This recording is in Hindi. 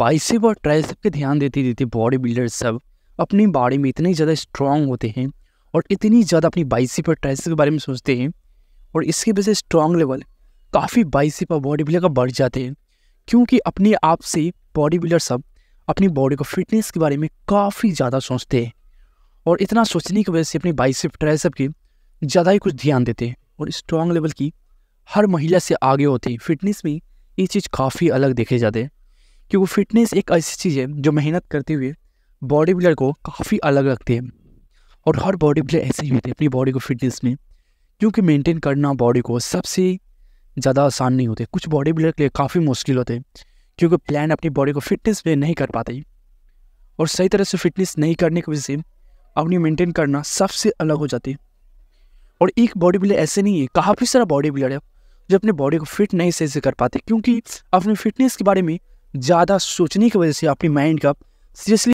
बाइसेप और ट्राइसेप के ध्यान देती देती बॉडी बिल्डर्स सब अपनी बॉडी में इतने ज़्यादा स्ट्रांग होते हैं और इतनी ज़्यादा अपनी बाइसेप और ट्राइसेप के बारे में सोचते हैं और इसकी वजह से स्ट्रांग लेवल काफ़ी बाइसेप और बॉडी बिल्डर का बढ़ जाते हैं क्योंकि अपने आप से बॉडी बिल्डर सब अपनी बॉडी को फिटनेस के बारे में काफ़ी ज़्यादा सोचते हैं और इतना सोचने की वजह से अपनी बाइसेप ट्राइसेप की ज़्यादा ही कुछ ध्यान देते हैं और स्ट्रांग लेवल की हर महिला से आगे होती हैं फिटनेस में ये चीज़ काफ़ी अलग देखे जाते हैं क्योंकि फिटनेस एक ऐसी चीज़ है जो मेहनत करते हुए बॉडी बिल्डर को काफ़ी अलग रखती है और हर बॉडी बिल्डर ऐसे ही होते हैं अपनी बॉडी को फिटनेस में क्योंकि मेंटेन करना बॉडी को सबसे ज़्यादा आसान नहीं होते कुछ बॉडी बिल्डर के लिए काफ़ी मुश्किल होते हैं क्योंकि प्लान अपनी बॉडी को फिटनेस में नहीं कर पाते और सही तरह से फिटनेस नहीं करने की वजह से अपनी मेंटेन करना सबसे अलग हो जाती है और एक बॉडी बिल्डर ऐसे नहीं है काफ़ी सारा बॉडी बिल्डर है जो अपने बॉडी को फिट नहीं सही से कर पाते क्योंकि अपनी फिटनेस के बारे में ज़्यादा सोचने की वजह से अपने माइंड का सीरियसली